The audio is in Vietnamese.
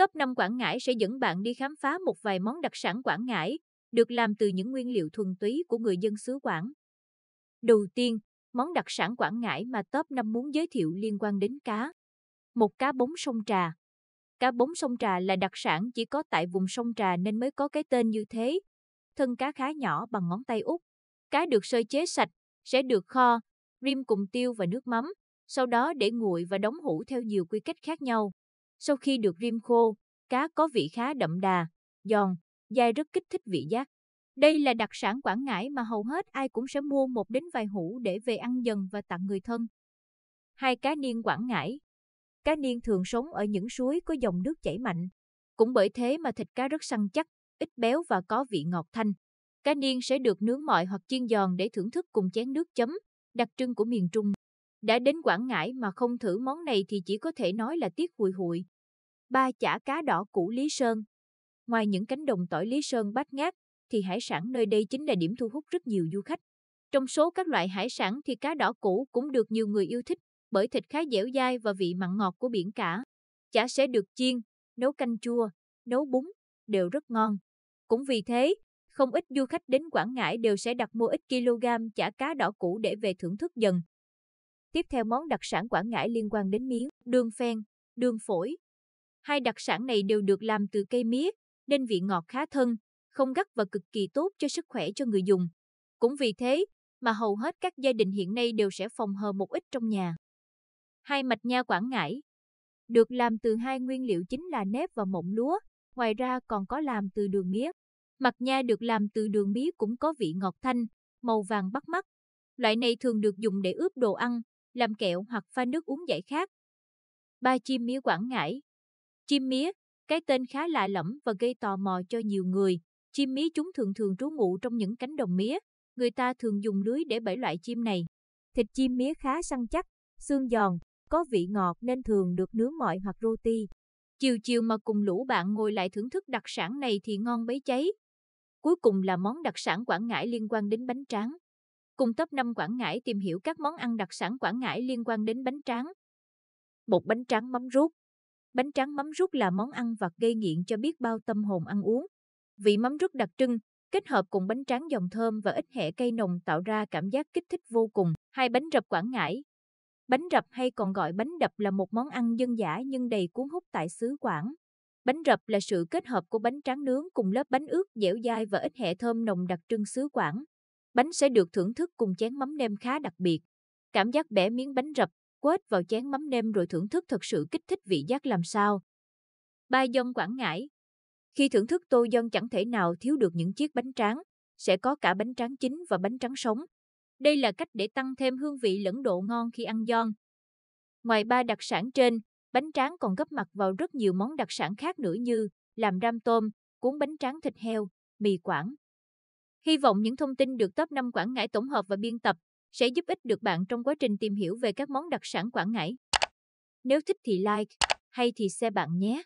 Top 5 Quảng Ngãi sẽ dẫn bạn đi khám phá một vài món đặc sản Quảng Ngãi, được làm từ những nguyên liệu thuần túy của người dân xứ Quảng. Đầu tiên, món đặc sản Quảng Ngãi mà top 5 muốn giới thiệu liên quan đến cá. Một cá bống sông trà. Cá bống sông trà là đặc sản chỉ có tại vùng sông trà nên mới có cái tên như thế. Thân cá khá nhỏ bằng ngón tay út. Cá được sơ chế sạch, sẽ được kho, rim cùng tiêu và nước mắm, sau đó để nguội và đóng hũ theo nhiều quy cách khác nhau. Sau khi được rim khô, cá có vị khá đậm đà, giòn, dai rất kích thích vị giác. Đây là đặc sản Quảng Ngãi mà hầu hết ai cũng sẽ mua một đến vài hũ để về ăn dần và tặng người thân. Hai cá niên Quảng Ngãi Cá niên thường sống ở những suối có dòng nước chảy mạnh. Cũng bởi thế mà thịt cá rất săn chắc, ít béo và có vị ngọt thanh. Cá niên sẽ được nướng mọi hoặc chiên giòn để thưởng thức cùng chén nước chấm, đặc trưng của miền Trung. Đã đến Quảng Ngãi mà không thử món này thì chỉ có thể nói là tiếc hùi hụi. Ba chả cá đỏ củ Lý Sơn Ngoài những cánh đồng tỏi Lý Sơn bát ngát, thì hải sản nơi đây chính là điểm thu hút rất nhiều du khách. Trong số các loại hải sản thì cá đỏ củ cũng được nhiều người yêu thích bởi thịt khá dẻo dai và vị mặn ngọt của biển cả. Chả sẽ được chiên, nấu canh chua, nấu bún, đều rất ngon. Cũng vì thế, không ít du khách đến Quảng Ngãi đều sẽ đặt mua ít kg chả cá đỏ củ để về thưởng thức dần. Tiếp theo món đặc sản Quảng Ngãi liên quan đến mía, đường phen, đường phổi. Hai đặc sản này đều được làm từ cây mía, nên vị ngọt khá thân, không gắt và cực kỳ tốt cho sức khỏe cho người dùng. Cũng vì thế mà hầu hết các gia đình hiện nay đều sẽ phòng hờ một ít trong nhà. Hai mạch nha Quảng Ngãi được làm từ hai nguyên liệu chính là nếp và mộng lúa, ngoài ra còn có làm từ đường mía. Mặt nha được làm từ đường mía cũng có vị ngọt thanh, màu vàng bắt mắt. Loại này thường được dùng để ướp đồ ăn, làm kẹo hoặc pha nước uống giải khát. Ba chim mía Quảng Ngãi Chim mía, cái tên khá lạ lẫm và gây tò mò cho nhiều người. Chim mía chúng thường thường trú ngụ trong những cánh đồng mía. Người ta thường dùng lưới để bẫy loại chim này. Thịt chim mía khá săn chắc, xương giòn, có vị ngọt nên thường được nướng mọi hoặc roti. Chiều chiều mà cùng lũ bạn ngồi lại thưởng thức đặc sản này thì ngon bấy cháy. Cuối cùng là món đặc sản Quảng Ngãi liên quan đến bánh tráng cùng top 5 Quảng Ngãi tìm hiểu các món ăn đặc sản Quảng Ngãi liên quan đến bánh tráng. Một bánh tráng mắm rút. Bánh tráng mắm rút là món ăn vặt gây nghiện cho biết bao tâm hồn ăn uống. Vị mắm rút đặc trưng, kết hợp cùng bánh tráng dòng thơm và ít hẹ cây nồng tạo ra cảm giác kích thích vô cùng. Hai bánh rập Quảng Ngãi. Bánh rập hay còn gọi bánh đập là một món ăn dân dã nhưng đầy cuốn hút tại xứ Quảng. Bánh rập là sự kết hợp của bánh tráng nướng cùng lớp bánh ướt dẻo dai và ít hẹ thơm nồng đặc trưng xứ Quảng bánh sẽ được thưởng thức cùng chén mắm nem khá đặc biệt. Cảm giác bẻ miếng bánh rập, quết vào chén mắm nem rồi thưởng thức thật sự kích thích vị giác làm sao. Ba dân Quảng Ngãi Khi thưởng thức tô dân chẳng thể nào thiếu được những chiếc bánh tráng, sẽ có cả bánh tráng chín và bánh tráng sống. Đây là cách để tăng thêm hương vị lẫn độ ngon khi ăn giòn. Ngoài ba đặc sản trên, bánh tráng còn góp mặt vào rất nhiều món đặc sản khác nữa như làm ram tôm, cuốn bánh tráng thịt heo, mì quảng. Hy vọng những thông tin được top 5 Quảng Ngãi tổng hợp và biên tập sẽ giúp ích được bạn trong quá trình tìm hiểu về các món đặc sản Quảng Ngãi. Nếu thích thì like, hay thì share bạn nhé.